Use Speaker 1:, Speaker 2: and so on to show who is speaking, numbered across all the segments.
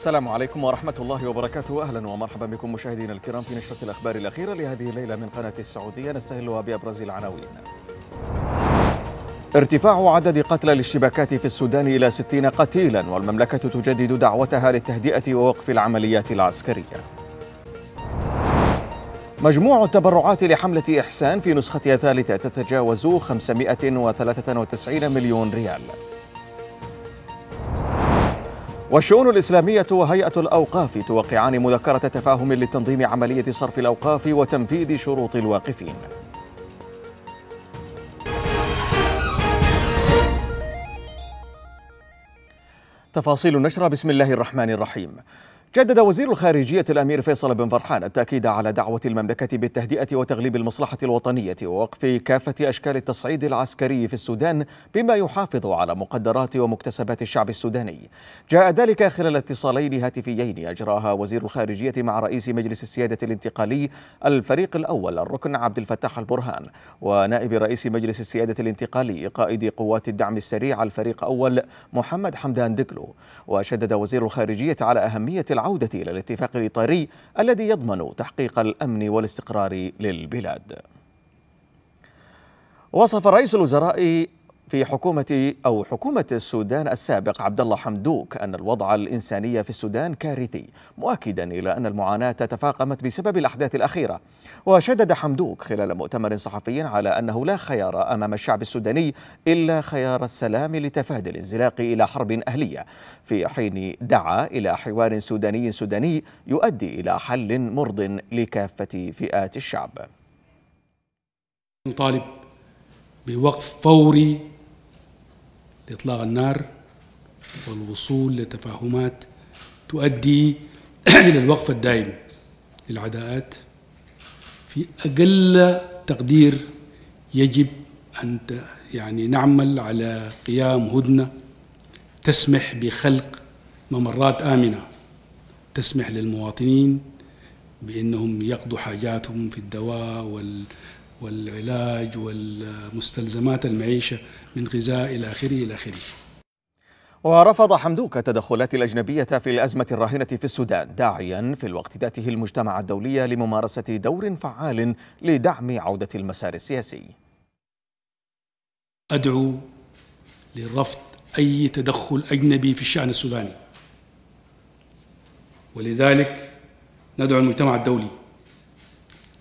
Speaker 1: السلام عليكم ورحمة الله وبركاته أهلا ومرحبا بكم مشاهدينا الكرام في نشرة الأخبار الأخيرة لهذه الليلة من قناة السعودية نستهلها بأبرز العناوين ارتفاع عدد قتلى للشباكات في السودان إلى 60 قتيلا والمملكة تجدد دعوتها للتهدئة ووقف العمليات العسكرية مجموع التبرعات لحملة إحسان في نسختها الثالثة تتجاوز 593 مليون ريال والشؤون الإسلامية وهيئة الأوقاف توقعان مذكرة تفاهم لتنظيم عملية صرف الأوقاف وتنفيذ شروط الواقفين تفاصيل النشرة بسم الله الرحمن الرحيم جدد وزير الخارجية الأمير فيصل بن فرحان التأكيد على دعوة المملكة بالتهدئة وتغليب المصلحة الوطنية ووقف كافة أشكال التصعيد العسكري في السودان بما يحافظ على مقدرات ومكتسبات الشعب السوداني جاء ذلك خلال اتصالين هاتفيين أجراها وزير الخارجية مع رئيس مجلس السيادة الانتقالي الفريق الأول الركن عبد الفتاح البرهان ونائب رئيس مجلس السيادة الانتقالي قائد قوات الدعم السريع الفريق أول محمد حمدان دقلو وشدد وزير الخارجية على أهمية العودة إلى الاتفاق الإطاري الذي يضمن تحقيق الأمن والاستقرار للبلاد وصف رئيس الوزراء في حكومة أو حكومة السودان السابق عبد الله حمدوك أن الوضع الإنساني في السودان كارثي مؤكدا إلى أن المعاناة تفاقمت بسبب الأحداث الأخيرة وشدد حمدوك خلال مؤتمر صحفي على أنه لا خيار أمام الشعب السوداني إلا خيار السلام لتفادي الانزلاق إلى حرب أهلية في حين دعا إلى حوار سوداني سوداني يؤدي إلى حل مرض لكافة فئات الشعب
Speaker 2: نطالب بوقف فوري لإطلاق النار والوصول لتفاهمات تؤدي إلى الوقف الدائم للعداءات في أقل تقدير يجب أن يعني نعمل على قيام هدنة تسمح بخلق ممرات آمنة تسمح للمواطنين بأنهم يقضوا حاجاتهم في الدواء وال والعلاج والمستلزمات المعيشة من غذاء إلى آخره إلى آخره
Speaker 1: ورفض حمدوك التدخلات الأجنبية في الأزمة الراهنة في السودان داعيا في الوقت ذاته المجتمع الدولي لممارسة دور فعال لدعم عودة المسار السياسي أدعو لرفض أي تدخل أجنبي في الشأن السوداني
Speaker 2: ولذلك ندعو المجتمع الدولي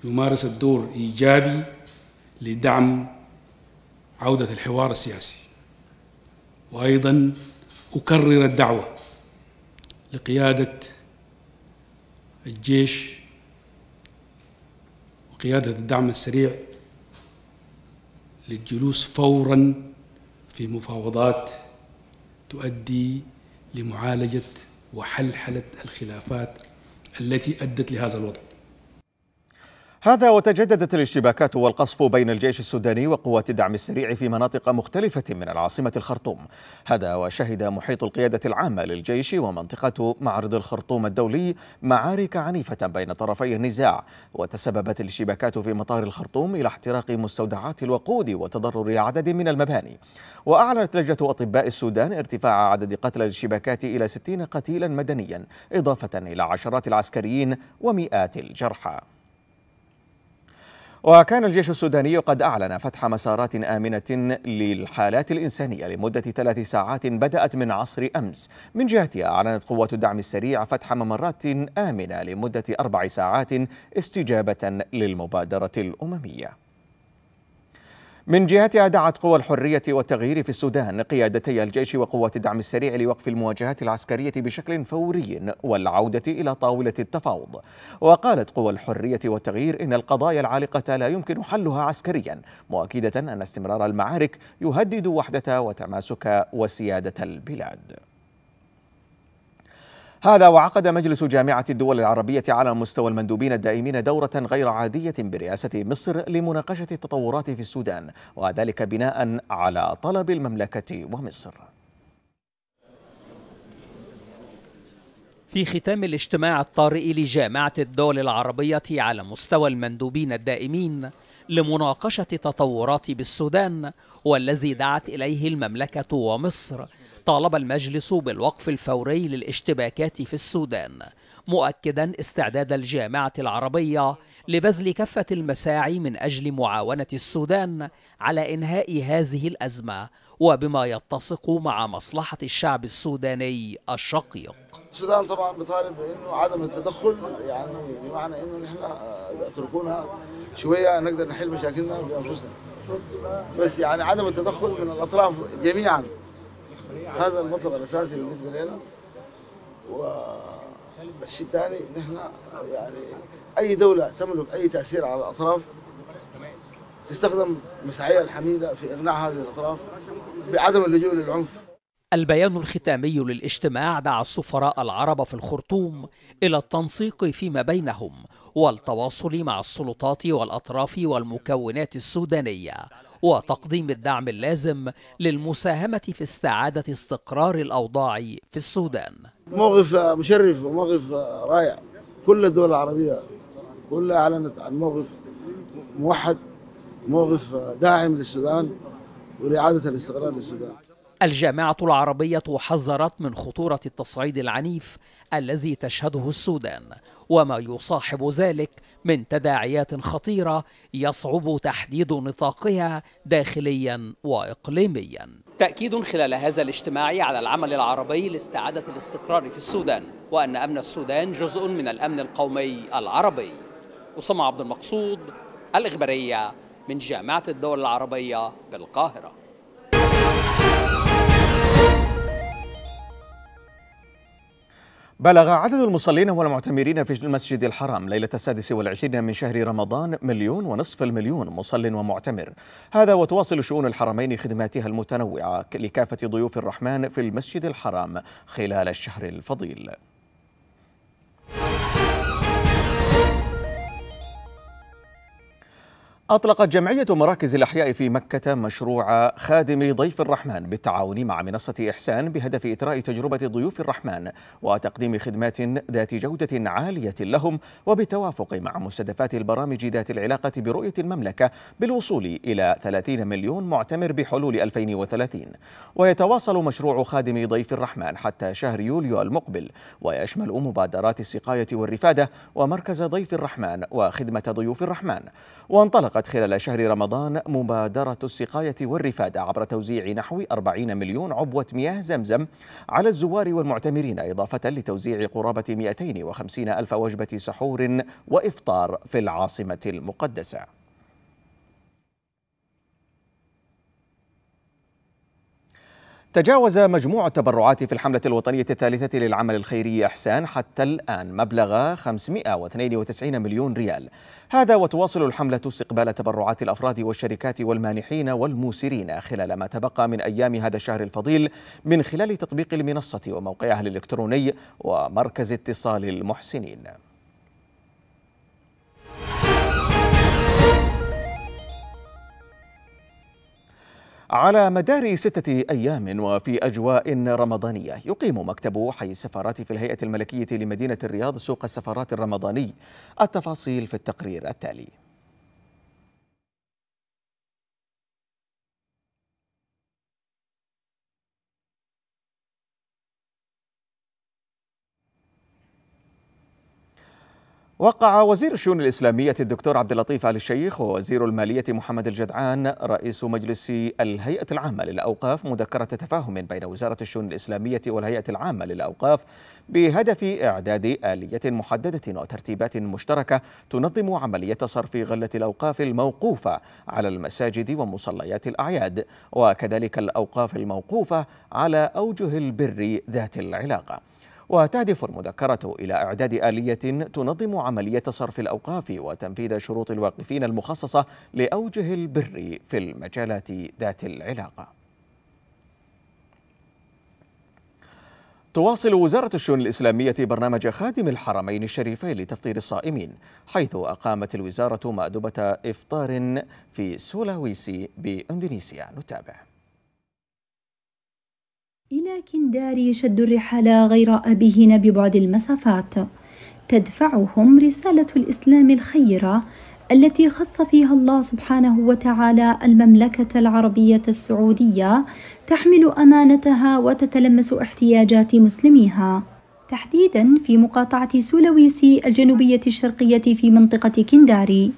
Speaker 2: يمارس الدور إيجابي لدعم عودة الحوار السياسي وأيضا أكرر الدعوة لقيادة الجيش وقيادة الدعم السريع للجلوس فورا في مفاوضات تؤدي لمعالجة وحلحلة الخلافات التي أدت لهذا الوضع
Speaker 1: هذا وتجددت الاشتباكات والقصف بين الجيش السوداني وقوات الدعم السريع في مناطق مختلفة من العاصمة الخرطوم هذا وشهد محيط القيادة العامة للجيش ومنطقة معرض الخرطوم الدولي معارك عنيفة بين طرفي النزاع وتسببت الاشتباكات في مطار الخرطوم إلى احتراق مستودعات الوقود وتضرر عدد من المباني وأعلنت لجنة أطباء السودان ارتفاع عدد قتلى الاشتباكات إلى 60 قتيلا مدنيا إضافة إلى عشرات العسكريين ومئات الجرحى وكان الجيش السوداني قد أعلن فتح مسارات آمنة للحالات الإنسانية لمدة ثلاث ساعات بدأت من عصر أمس من جهتها أعلنت قوة الدعم السريع فتح ممرات آمنة لمدة أربع ساعات استجابة للمبادرة الأممية من جهتها دعت قوى الحرية والتغيير في السودان قيادتي الجيش وقوات الدعم السريع لوقف المواجهات العسكرية بشكل فوري والعودة إلى طاولة التفاوض وقالت قوى الحرية والتغيير إن القضايا العالقة لا يمكن حلها عسكريا مؤكدة أن استمرار المعارك يهدد وحدة وتماسك وسيادة البلاد هذا وعقد مجلس جامعة الدول العربية على مستوى المندوبين الدائمين دورة غير عادية برئاسة مصر لمناقشة التطورات في السودان وذلك بناء على طلب المملكة ومصر
Speaker 3: في ختام الاجتماع الطارئ لجامعة الدول العربية على مستوى المندوبين الدائمين لمناقشة تطورات بالسودان والذي دعت إليه المملكة ومصر طالب المجلس بالوقف الفوري للاشتباكات في السودان مؤكدا استعداد الجامعة العربية لبذل كافة المساعي من أجل معاونة السودان على إنهاء هذه الأزمة وبما يتسق مع مصلحة الشعب السوداني الشقيق
Speaker 2: السودان طبعا بطالب بأنه عدم التدخل يعني بمعنى أنه نحن اتركونا آه، شوية نقدر نحل مشاكلنا بأنفسنا بس يعني عدم التدخل من الأطراف جميعا هذا المطلب الاساسي بالنسبه لنا والشيء الثاني ان احنا يعني اي دوله تملك اي تاثير على الاطراف تستخدم مساعيها الحميده في اقناع هذه الاطراف بعدم اللجوء للعنف
Speaker 3: البيان الختامي للاجتماع دعا السفراء العرب في الخرطوم إلى التنسيق فيما بينهم والتواصل مع السلطات والأطراف والمكونات السودانية وتقديم الدعم اللازم للمساهمة في استعادة استقرار الأوضاع في السودان
Speaker 2: موقف مشرف وموقف رائع كل الدول العربية كلها أعلنت عن موقف موحد موقف داعم للسودان ولإعادة الاستقرار للسودان
Speaker 3: الجامعة العربية حذرت من خطورة التصعيد العنيف الذي تشهده السودان وما يصاحب ذلك من تداعيات خطيرة يصعب تحديد نطاقها داخليا وإقليميا تأكيد خلال هذا الاجتماع على العمل العربي لاستعادة الاستقرار في السودان وأن أمن السودان جزء من الأمن القومي العربي أسامة عبد المقصود الإخبارية من جامعة الدول العربية بالقاهرة
Speaker 1: بلغ عدد المصلين والمعتمرين في المسجد الحرام ليلة السادس والعشرين من شهر رمضان مليون ونصف المليون مصل ومعتمر هذا وتواصل شؤون الحرمين خدماتها المتنوعة لكافة ضيوف الرحمن في المسجد الحرام خلال الشهر الفضيل أطلقت جمعية مراكز الأحياء في مكة مشروع خادم ضيف الرحمن بالتعاون مع منصة إحسان بهدف إثراء تجربة ضيوف الرحمن وتقديم خدمات ذات جودة عالية لهم وبالتوافق مع مستهدفات البرامج ذات العلاقة برؤية المملكة بالوصول إلى 30 مليون معتمر بحلول 2030 ويتواصل مشروع خادم ضيف الرحمن حتى شهر يوليو المقبل ويشمل مبادرات السقاية والرفادة ومركز ضيف الرحمن وخدمة ضيوف الرحمن وانطلق طبقت خلال شهر رمضان مبادرة السقاية والرفادة عبر توزيع نحو 40 مليون عبوة مياه زمزم على الزوار والمعتمرين إضافة لتوزيع قرابة 250 ألف وجبة سحور وإفطار في العاصمة المقدسة تجاوز مجموع التبرعات في الحملة الوطنية الثالثة للعمل الخيري إحسان حتى الآن مبلغ 592 مليون ريال هذا وتواصل الحملة استقبال تبرعات الأفراد والشركات والمانحين والموسرين خلال ما تبقى من أيام هذا الشهر الفضيل من خلال تطبيق المنصة وموقعها الإلكتروني ومركز اتصال المحسنين على مدار ستة أيام وفي أجواء رمضانية يقيم مكتب حي السفارات في الهيئة الملكية لمدينة الرياض سوق السفارات الرمضاني التفاصيل في التقرير التالي وقع وزير الشؤون الإسلامية الدكتور عبد اللطيف آل الشيخ ووزير المالية محمد الجدعان رئيس مجلس الهيئة العامة للأوقاف مذكرة تفاهم بين وزارة الشؤون الإسلامية والهيئة العامة للأوقاف بهدف إعداد آلية محددة وترتيبات مشتركة تنظم عملية صرف غلة الأوقاف الموقوفة على المساجد ومصليات الأعياد وكذلك الأوقاف الموقوفة على أوجه البر ذات العلاقة وتهدف المذكرة إلى إعداد آلية تنظم عملية صرف الأوقاف وتنفيذ شروط الواقفين المخصصة لأوجه البر في المجالات ذات العلاقة تواصل وزارة الشؤون الإسلامية برنامج خادم الحرمين الشريفين لتفطير الصائمين حيث أقامت الوزارة مأدبة إفطار في سولاويسي بإندونيسيا نتابع
Speaker 4: إلى كندار يشد الرحال غير أبيهن ببعد المسافات تدفعهم رسالة الإسلام الخيرة التي خص فيها الله سبحانه وتعالى المملكة العربية السعودية تحمل أمانتها وتتلمس احتياجات مسلميها تحديدا في مقاطعة سولويسي الجنوبية الشرقية في منطقة كنداري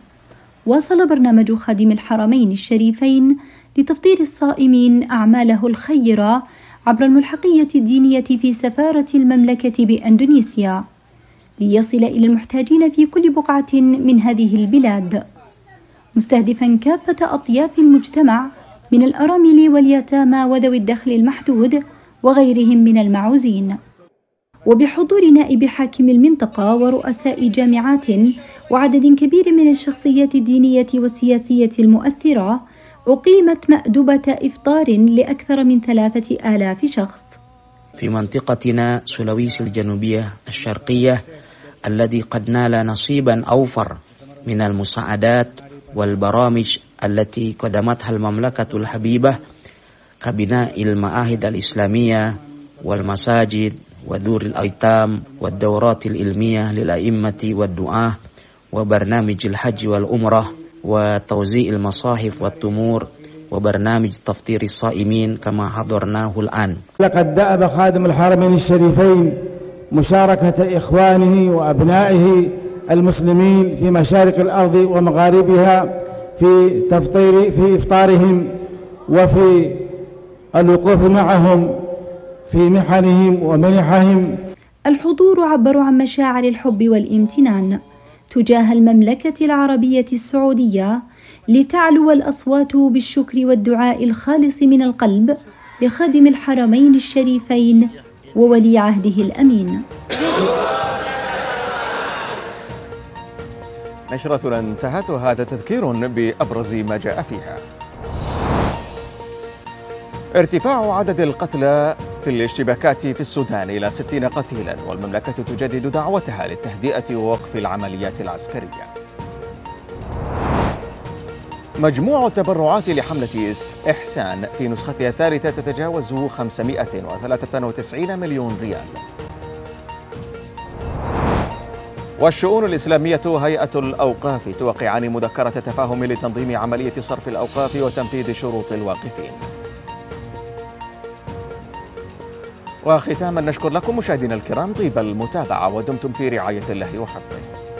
Speaker 4: واصل برنامج خادم الحرمين الشريفين لتفطير الصائمين أعماله الخيرة عبر الملحقية الدينية في سفارة المملكة بأندونيسيا ليصل إلى المحتاجين في كل بقعة من هذه البلاد مستهدفا كافة أطياف المجتمع من الأرامل واليتامى وذوي الدخل المحدود وغيرهم من المعوزين وبحضور نائب حاكم المنطقة ورؤساء جامعات وعدد كبير من الشخصيات الدينية والسياسية المؤثرة أقيمت مأدبة إفطار لأكثر من ثلاثة آلاف شخص
Speaker 3: في منطقتنا سلويس الجنوبية الشرقية الذي قد نال نصيبا أوفر من المساعدات والبرامج التي قدمتها المملكة الحبيبة كبناء المعاهد الإسلامية والمساجد ودور الأيتام والدورات العلمية للأئمة والدعاة وبرنامج الحج والعمره وتوزيع المصاحف والتمور وبرنامج تفطير الصائمين كما حضرناه الآن
Speaker 2: لقد دأب خادم الحرمين الشريفين مشاركة إخوانه وأبنائه المسلمين في مشارق الأرض ومغاربها في تفطير في إفطارهم وفي الوقوف معهم في محنهم ومنحهم
Speaker 4: الحضور عبروا عن مشاعر الحب والامتنان تجاه المملكة العربية السعودية لتعلو الأصوات بالشكر والدعاء الخالص من القلب لخادم الحرمين الشريفين وولي عهده الأمين
Speaker 1: نشرتنا انتهت وهذا تذكير بأبرز ما جاء فيها ارتفاع عدد القتلى في الاشتباكات في السودان إلى 60 قتيلا والمملكة تجدد دعوتها للتهدئة ووقف العمليات العسكرية مجموع التبرعات لحملة إحسان في نسختها الثالثة تتجاوز 593 مليون ريال والشؤون الإسلامية هيئة الأوقاف توقعان مذكرة تفاهم لتنظيم عملية صرف الأوقاف وتنفيذ شروط الواقفين وختاما نشكر لكم مشاهدينا الكرام طيب المتابعة ودمتم في رعاية الله وحفظه